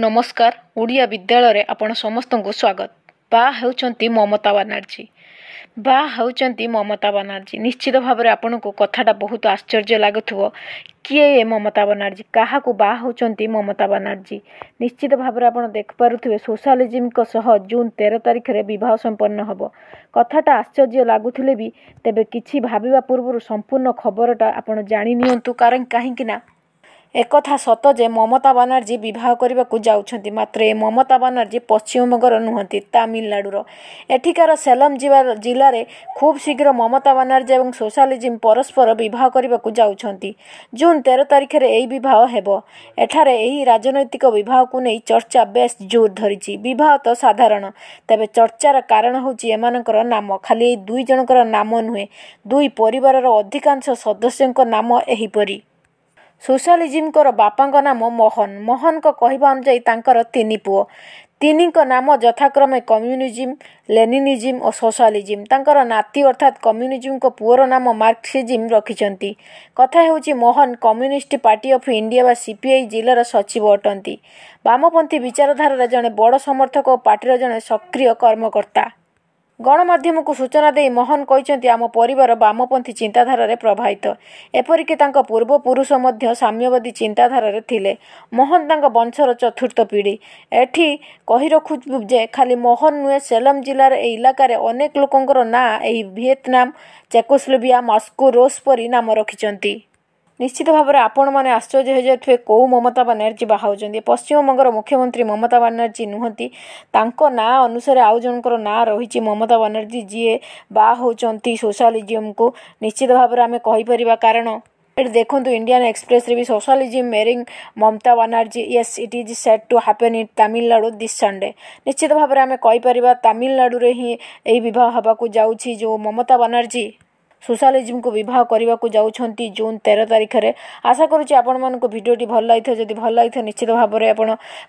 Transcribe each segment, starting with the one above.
ନମସ୍କାର ଓଡ଼ିଆ ବିଦ୍ୟାଳୟରେ ଆପଣ ସମସ୍ତଙ୍କୁ ସ୍ୱାଗତ ବା ହେଉଛନ୍ତି ମମତା ବାନାର୍ଜୀ ବା ହେଉଛନ୍ତି ମମତା ବାନାର୍ଜୀ ନିଶ୍ଚିତ ଭାବରେ ଆପଣଙ୍କୁ କଥାଟା ବହୁତ ଆଶ୍ଚର୍ଯ୍ୟ ଲାଗୁଥିବ କିଏ ଏ ମମତା ବାନାର୍ଜୀ କାହାକୁ ବା ହେଉଛନ୍ତି ମମତା ବାନାର୍ଜୀ ନିଶ୍ଚିତ ଭାବରେ ଆପଣ ଦେଖିପାରୁଥିବେ ସୋସିଆଲିଜିମ୍ଙ୍କ ସହ ଜୁନ୍ ତେର ତାରିଖରେ ବିବାହ ସମ୍ପନ୍ନ ହେବ କଥାଟା ଆଶ୍ଚର୍ଯ୍ୟ ଲାଗୁଥିଲେ ବି ତେବେ କିଛି ଭାବିବା ପୂର୍ବରୁ ସମ୍ପୂର୍ଣ୍ଣ ଖବରଟା ଆପଣ ଜାଣିନିଅନ୍ତୁ କାରଣ କାହିଁକିନା ଏକଥା ସତ ଯେ ମମତା ବାନାର୍ଜୀ ବିବାହ କରିବାକୁ ଯାଉଛନ୍ତି ମାତ୍ର ଏ ମମତା ବାନାର୍ଜୀ ପଶ୍ଚିମବଙ୍ଗର ନୁହନ୍ତି ତାମିଲନାଡ଼ୁର ଏଠିକାର ସେଲମ୍ ଯିବା ଜିଲ୍ଲାରେ ଖୁବ୍ ଶୀଘ୍ର ମମତା ବାନାର୍ଜୀ ଏବଂ ସୋସିଆଲିଜିମ୍ ପରସ୍ପର ବିବାହ କରିବାକୁ ଯାଉଛନ୍ତି ଜୁନ୍ ତେର ତାରିଖରେ ଏହି ବିବାହ ହେବ ଏଠାରେ ଏହି ରାଜନୈତିକ ବିବାହକୁ ନେଇ ଚର୍ଚ୍ଚା ବେଶ୍ ଜୋର ଧରିଛି ବିବାହ ତ ସାଧାରଣ ତେବେ ଚର୍ଚ୍ଚାର କାରଣ ହେଉଛି ଏମାନଙ୍କର ନାମ ଖାଲି ଏହି ଦୁଇ ଜଣଙ୍କର ନାମ ନୁହେଁ ଦୁଇ ପରିବାରର ଅଧିକାଂଶ ସଦସ୍ୟଙ୍କ ନାମ ଏହିପରି ସୁଶାଲିଜିମ୍ଙ୍କର ବାପାଙ୍କ ନାମ ମୋହନ ମୋହନଙ୍କ କହିବା ଅନୁଯାୟୀ ତାଙ୍କର ତିନି ପୁଅ ତିନିଙ୍କ ନାମ ଯଥାକ୍ରମେ କମ୍ୟୁନିଜିମ୍ ଲେନିନିଜିମ୍ ଓ ସୋସିଆଲିଜିମ୍ ତାଙ୍କର ନାତି ଅର୍ଥାତ୍ କମ୍ୟୁନିଜିମ୍ଙ୍କ ପୁଅର ନାମ ମାର୍କସିଜିମ୍ ରଖିଛନ୍ତି କଥା ହେଉଛି Mohan communist party of India ବା ସିପିଆଇ ଜିଲ୍ଲାର ସଚିବ ଅଟନ୍ତି ବାମପନ୍ଥୀ ବିଚାରଧାରାର ଜଣେ ବଡ଼ ସମର୍ଥକ ଓ ପାର୍ଟିର ଜଣେ ସକ୍ରିୟ କର୍ମକର୍ତ୍ତା ଗଣମାଧ୍ୟମକୁ ସୂଚନା ଦେଇ ମୋହନ କହିଛନ୍ତି ଆମ ପରିବାର ବାମପନ୍ଥୀ ଚିନ୍ତାଧାରାରେ ପ୍ରବାହିତ ଏପରିକି ତାଙ୍କ ପୂର୍ବପୁରୁଷ ମଧ୍ୟ ସାମ୍ୟବାଦୀ ଚିନ୍ତାଧାରାରେ ଥିଲେ ମୋହନ ତାଙ୍କ ବଂଶର ଚତୁର୍ଥ ପିଢ଼ି ଏଠି କହି ରଖୁଛୁ ଯେ ଖାଲି ମୋହନ ନୁହେଁ ସେଲମ୍ ଜିଲ୍ଲାର ଏହି ଇଲାକାରେ ଅନେକ ଲୋକଙ୍କର ନାଁ ଏହି ଭିଏତନାମ ଚେକୋସ୍ଲୋଭିଆ ମସ୍କୋ ରୋସ୍ ପରି ନାମ ରଖିଛନ୍ତି ନିଶ୍ଚିତ ଭାବରେ ଆପଣମାନେ ଆଶ୍ଚର୍ଯ୍ୟ ହୋଇଯାଉଥିବେ କେଉଁ ମମତା ବାନାର୍ଜୀ ବାହାରୁଛନ୍ତି ପଶ୍ଚିମବଙ୍ଗର ମୁଖ୍ୟମନ୍ତ୍ରୀ ମମତା ବାନାର୍ଜୀ ନୁହନ୍ତି ତାଙ୍କ ନାଁ ଅନୁସାରେ ଆଉ ଜଣଙ୍କର ନାଁ ରହିଛି ମମତା ବାନାର୍ଜୀ ଯିଏ ବାହା ହେଉଛନ୍ତି ସୋସିଆଲିଜିମ୍କୁ ନିଶ୍ଚିତ ଭାବରେ ଆମେ କହିପାରିବା କାରଣ ଏଠି ଦେଖନ୍ତୁ ଇଣ୍ଡିଆନ୍ ଏକ୍ସପ୍ରେସ୍ରେ ବି ସୋସିଆଲିଜିମ୍ ମେରିଙ୍ଗ Mamata Banerjee yes it is set to happen in Tamil Nadu this Sunday ନିଶ୍ଚିତ ଭାବରେ ଆମେ କହିପାରିବା ତାମିଲନାଡ଼ୁରେ ହିଁ ଏହି ବିବାହ ହେବାକୁ ଯାଉଛି ଯେଉଁ ମମତା ବାନାର୍ଜୀ ସୁଶାଲିଜିମ୍ଙ୍କୁ ବିବାହ କରିବାକୁ ଯାଉଛନ୍ତି ଜୁନ୍ ତେର ତାରିଖରେ ଆଶା କରୁଛି ଆପଣମାନଙ୍କୁ ଭିଡ଼ିଓଟି ଭଲ ଲାଗିଥିବ ଯଦି ଭଲ ଲାଗିଥିବ ନିଶ୍ଚିତ ଭାବରେ ଆପଣ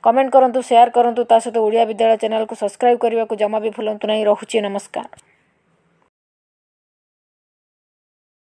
କମେଣ୍ଟ କରନ୍ତୁ ସେୟାର କରନ୍ତୁ ତା ସହିତ ଓଡ଼ିଆ ବିଦ୍ୟାଳୟ ଚ୍ୟାନେଲକୁ ସବସ୍କ୍ରାଇବ୍ କରିବାକୁ ଜମା ବି ଭୁଲନ୍ତୁ ନାହିଁ ରହୁଛି ନମସ୍କାର